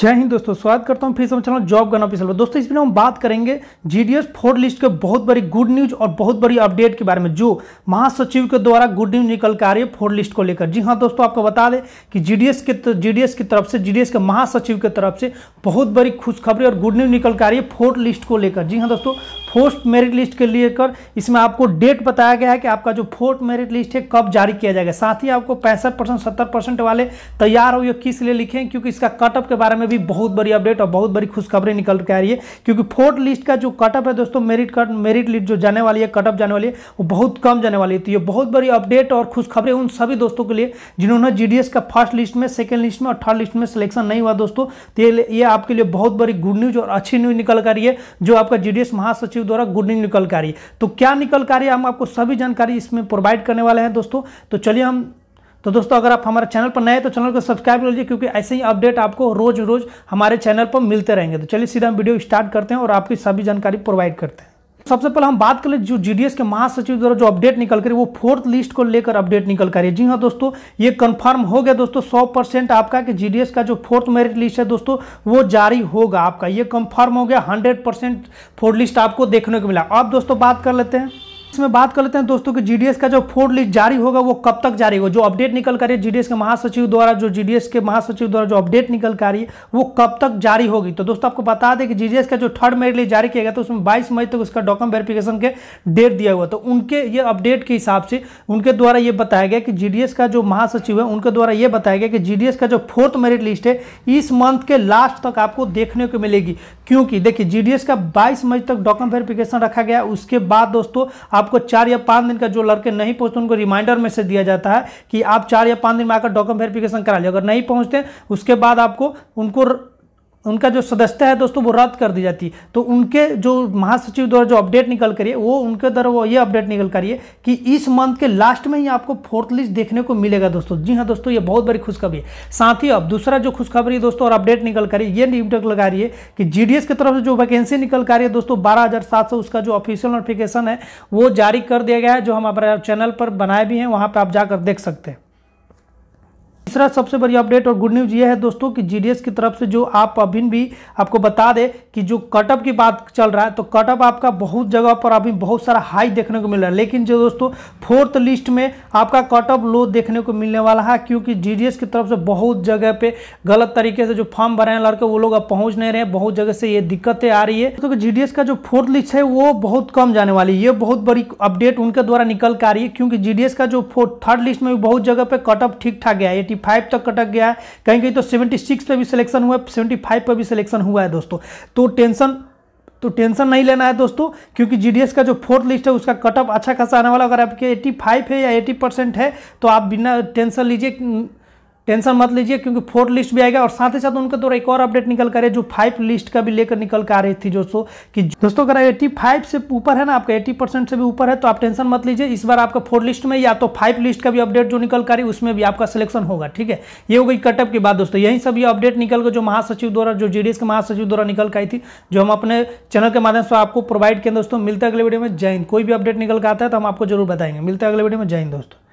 जय हिंद दोस्तों स्वागत करता हूं फिर से रहा जॉब गन ऑफिसल दोस्तों इस वीडियो में हम बात करेंगे जीडीएस फोर लिस्ट के बहुत बड़ी गुड न्यूज और बहुत बड़ी अपडेट के बारे में जो महासचिव के द्वारा गुड न्यूज निकल के आ रही है फोर लिस्ट को लेकर जी हाँ दोस्तों आपको बता दें कि जीडीएस के जीडीएस की तरफ से जीडीएस के महासचिव की तरफ से बहुत बड़ी खुशखबरी और गुड न्यूज निकल के आ रही है फोर्थ लिस्ट को लेकर जी हाँ दोस्तों फोर्थ मेरिट लिस्ट के लेकर इसमें आपको डेट बताया गया है कि आपका जो फोर्थ मेरिट लिस्ट है कब जारी किया जाएगा साथ ही आपको पैंसठ परसेंट सत्तर परसेंट वाले तैयार हो ये किस लिए लिखें क्योंकि इसका कटअप के बारे में में भी बहुत बड़ी अपडेट और बहुत बड़ी खुशखबरी निकल के आ रही है क्योंकि फोर्थ लिस्ट का जो कटअप है दोस्तों मेरिट कट मेरिट लिस्ट जो जाने वाली है कटअप जाने वाली है वो बहुत कम जाने वाली है तो ये बहुत बड़ी अपडेट और खुशखबरी उन सभी दोस्तों के लिए जिन्होंने जी का फर्स्ट लिस्ट में सेकेंड लिस्ट में और थर्ड लिस्ट में सिलेक्शन नहीं हुआ दोस्तों तो ये आपके लिए बहुत बड़ी गुड न्यूज और अच्छी न्यूज निकल कर रही है जो आपका जी महासचिव द्वारा गुड न्यूज निकल कर रही है तो क्या निकल कर रही है हम आपको सभी जानकारी इसमें प्रोवाइड करने वाले हैं दोस्तों तो चलिए हम तो दोस्तों अगर आप हमारे चैनल पर नए हैं तो चैनल को सब्सक्राइब कर लीजिए क्योंकि ऐसे ही अपडेट आपको रोज रोज हमारे चैनल पर मिलते रहेंगे तो चलिए सीधा हम वीडियो स्टार्ट करते हैं और आपकी सभी जानकारी प्रोवाइड करते हैं सबसे पहले हम बात करें जो जीडीएस के महासचिव द्वारा जो अपडेट निकल कर वो फोर्थ लिस्ट को लेकर अपडेट निकल कर जी हाँ दोस्तों ये कंफर्म हो गया दोस्तों सौ परसेंट आपका कि जीडीएस का जो फोर्थ मेरिट लिस्ट है दोस्तों वो जारी होगा आपका ये कंफर्म हो गया हंड्रेड परसेंट फोर्थ लिस्ट आपको देखने को मिला अब दोस्तों बात कर लेते हैं इसमें बात कर लेते हैं दोस्तों कि जीडीएस का जो फोर्ड लिस्ट जारी होगा वो कब तक जारी होगा जो अपडेट निकल कर जीडीएस के महासचिव द्वारा जो जीडीएस के महासचिव द्वारा जो अपडेट निकल कर रही है वो कब तक जारी होगी तो दोस्तों आपको बता दें कि जीडीएस का जो थर्ड मेरिट लिस्ट जारी किया गया तो उसमें बाईस मई तक तो उसका डॉक्यूम वेरिफिकेशन के डेट दिया हुआ तो उनके ये अपडेट के हिसाब से उनके द्वारा ये बताया गया कि जीडीएस का जो महासचिव है उनके द्वारा ये बताया गया कि जीडीएस का जो फोर्थ मेरिट लिस्ट है इस मंथ के लास्ट तक आपको देखने को मिलेगी क्योंकि देखिए जीडीएस का बाईस मई तक डॉक्यूम वेरिफिकेशन रखा गया उसके बाद दोस्तों आपको चार या पाँच दिन का जो लड़के नहीं पहुँचते उनको रिमाइंडर मैसेज दिया जाता है कि आप चार या पाँच दिन में आकर डॉक्यूमेंट वेरिफिकेशन करा लिया अगर नहीं पहुँचते उसके बाद आपको उनको उनका जो सदस्यता है दोस्तों वो रद्द कर दी जाती है तो उनके जो महासचिव द्वारा जो अपडेट निकल करिए वो उनके द्वारा वो ये अपडेट निकल करिए कि इस मंथ के लास्ट में ही आपको फोर्थ लिस्ट देखने को मिलेगा दोस्तों जी हाँ दोस्तों ये बहुत बड़ी खुशखबरी है साथ ही अब दूसरा जो खुशखबरी दोस्तों और अपडेट निकल करिए ये न्यूटक लगा रही है कि जी की तरफ से जो वैकेंसी निकल कर रही है दोस्तों बारह उसका जो ऑफिशियल नोटिफिकेशन है वो जारी कर दिया गया है जो हम हमारे चैनल पर बनाए भी हैं वहाँ पर आप जाकर देख सकते हैं तीसरा सबसे बड़ी अपडेट और गुड न्यूज ये है दोस्तों कि जी की तरफ से जो आप अभी भी आपको बता दें कि जो कटअप की बात चल रहा है तो कटअप आपका बहुत जगह पर अभी बहुत सारा हाई देखने को मिल रहा है लेकिन जो दोस्तों फोर्थ लिस्ट में आपका कटअप लो देखने को मिलने वाला है क्योंकि जी की तरफ से बहुत जगह पे गलत तरीके से जो फॉर्म भरे हैं लड़के वो लोग अब पहुंच नहीं रहे हैं बहुत जगह से ये दिक्कतें आ रही है क्योंकि तो जी का जो फोर्थ लिस्ट है वो बहुत कम जाने वाली है ये बहुत बड़ी अपडेट उनके द्वारा निकल कर आ रही है क्योंकि जी का जो थर्ड लिस्ट में भी बहुत जगह पर कटअप ठीक ठाक गया एटी फाइव तक कटक गया है कहीं कहीं तो सेवेंटी सिक्स पर भी सिलेक्शन हुआ है सेवेंटी फाइव पर भी सिलेक्शन हुआ है दोस्तों तो टेंशन तो टेंशन नहीं लेना है दोस्तों क्योंकि जीडीएस का जो फोर्थ लिस्ट है उसका कटअप अच्छा खासा आने वाला अगर आपके 85 है या 80 परसेंट है तो आप बिना टेंशन लीजिए टेंशन मत लीजिए क्योंकि फोर्थ लिस्ट भी आएगा और साथ ही साथ उनके द्वारा एक और अपडेट निकल कर जो फाइव लिस्ट का भी लेकर निकल कर आ रही थी दोस्तों कि दोस्तों अगर एट्टी फाइव से ऊपर है ना आपका एट्टी परसेंट से भी ऊपर है तो आप टेंशन मत लीजिए इस बार आपका फोर्थ लिस्ट में या तो फाइव लिस्ट का भी अपडेट जो निकल कर उसमें भी आपका सिलेक्शन होगा ठीक है ये हो गई कटअप की बात दोस्तों यही सब ये अपडेट निकल कर जो महासचिव द्वारा जो जीडीएस के महासचिव द्वारा निकल कर आई थी जो हम अपने चैनल के माध्यम से आपको प्रोवाइड किया दोस्तों मिलते अगले वीडियो में जय हिंद कोई भी अपडेट निकल कर आता है तो हम आपको जरूर बताएंगे मिलते अगले वीडियो में जय हिंद दोस्तों